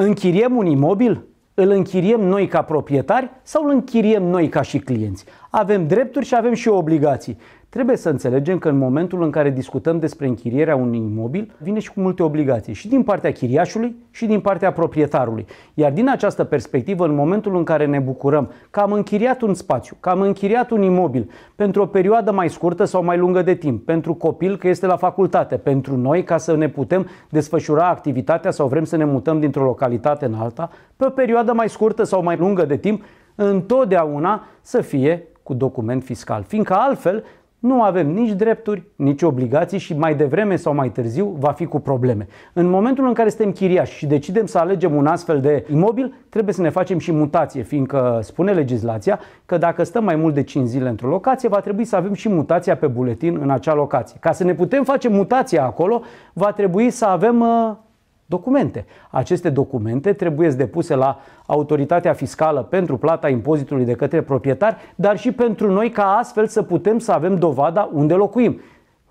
Închiriem un imobil? Îl închiriem noi ca proprietari sau îl închiriem noi ca și clienți? Avem drepturi și avem și obligații. Trebuie să înțelegem că în momentul în care discutăm despre închirierea unui imobil, vine și cu multe obligații, și din partea chiriașului, și din partea proprietarului. Iar din această perspectivă, în momentul în care ne bucurăm că am închiriat un spațiu, că am închiriat un imobil pentru o perioadă mai scurtă sau mai lungă de timp, pentru copil că este la facultate, pentru noi ca să ne putem desfășura activitatea sau vrem să ne mutăm dintr-o localitate în alta, pe o perioadă mai scurtă sau mai lungă de timp, întotdeauna să fie cu document fiscal, fiindcă altfel nu avem nici drepturi, nici obligații și mai devreme sau mai târziu va fi cu probleme. În momentul în care suntem chiriași și decidem să alegem un astfel de imobil, trebuie să ne facem și mutație, fiindcă spune legislația că dacă stăm mai mult de 5 zile într-o locație, va trebui să avem și mutația pe buletin în acea locație. Ca să ne putem face mutația acolo, va trebui să avem uh, documente. Aceste documente trebuie depuse la autoritatea fiscală pentru plata impozitului de către proprietari, dar și pentru noi ca astfel să putem să avem dovada unde locuim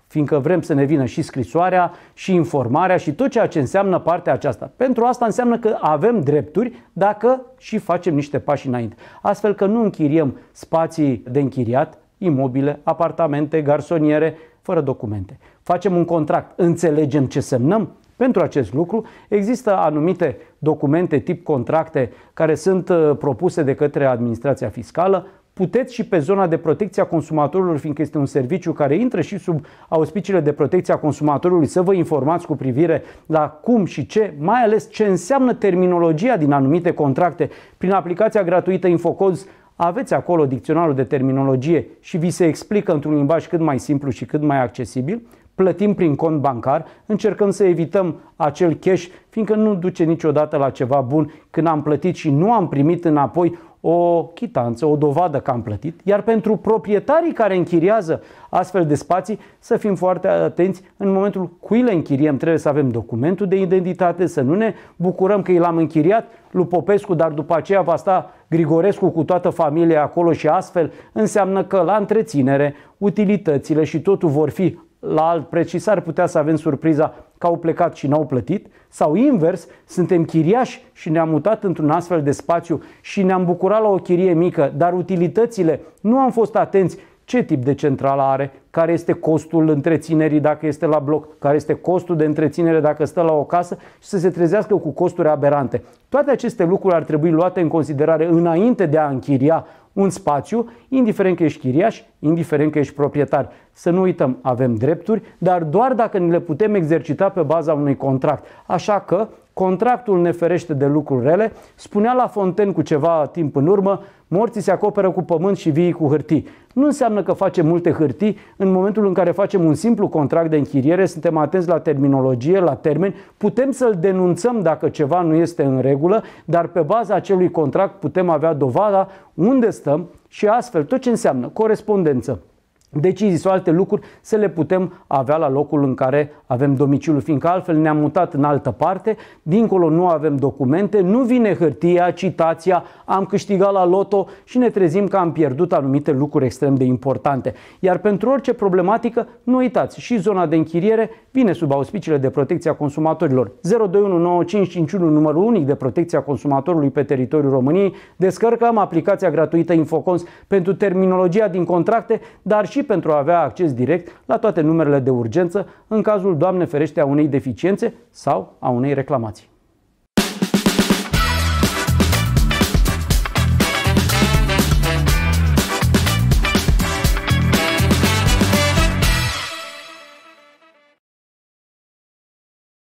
fiindcă vrem să ne vină și scrisoarea, și informarea, și tot ceea ce înseamnă partea aceasta. Pentru asta înseamnă că avem drepturi dacă și facem niște pași înainte. Astfel că nu închiriem spații de închiriat, imobile, apartamente, garsoniere, fără documente. Facem un contract, înțelegem ce semnăm, pentru acest lucru există anumite documente tip contracte care sunt uh, propuse de către administrația fiscală, puteți și pe zona de protecție a consumatorilor, fiindcă este un serviciu care intră și sub auspiciile de protecție a consumatorului, să vă informați cu privire la cum și ce, mai ales ce înseamnă terminologia din anumite contracte. Prin aplicația gratuită Infocodes aveți acolo dicționarul de terminologie și vi se explică într-un limbaj cât mai simplu și cât mai accesibil plătim prin cont bancar, încercăm să evităm acel cash, fiindcă nu duce niciodată la ceva bun când am plătit și nu am primit înapoi o chitanță, o dovadă că am plătit, iar pentru proprietarii care închiriază astfel de spații, să fim foarte atenți în momentul cui le închiriem, trebuie să avem documentul de identitate, să nu ne bucurăm că i l-am închiriat lui Popescu, dar după aceea va sta Grigorescu cu toată familia acolo și astfel înseamnă că la întreținere utilitățile și totul vor fi la alt preț și s-ar putea să avem surpriza că au plecat și n-au plătit sau invers, suntem chiriași și ne-am mutat într-un astfel de spațiu și ne-am bucurat la o chirie mică, dar utilitățile nu am fost atenți ce tip de centrală are, care este costul întreținerii dacă este la bloc, care este costul de întreținere dacă stă la o casă și să se trezească cu costuri aberante. Toate aceste lucruri ar trebui luate în considerare înainte de a închiria un spațiu, indiferent că ești chiriaș, indiferent că ești proprietar. Să nu uităm, avem drepturi, dar doar dacă ne le putem exercita pe baza unui contract. Așa că Contractul ne ferește de lucruri rele, spunea la Fonten cu ceva timp în urmă, morții se acoperă cu pământ și vii cu hârtii. Nu înseamnă că facem multe hârtii, în momentul în care facem un simplu contract de închiriere, suntem atenți la terminologie, la termeni, putem să-l denunțăm dacă ceva nu este în regulă, dar pe baza acelui contract putem avea dovada unde stăm și astfel tot ce înseamnă corespondență, decizii sau alte lucruri să le putem avea la locul în care avem domiciliul, fiindcă altfel ne-am mutat în altă parte, dincolo nu avem documente, nu vine hârtia, citația, am câștigat la loto și ne trezim că am pierdut anumite lucruri extrem de importante. Iar pentru orice problematică, nu uitați, și zona de închiriere vine sub auspiciile de protecție a consumatorilor. 0219551 numărul unic de protecție a consumatorului pe teritoriul României, descărcăm aplicația gratuită Infocons pentru terminologia din contracte, dar și și pentru a avea acces direct la toate numerele de urgență în cazul, Doamne ferește, a unei deficiențe sau a unei reclamații.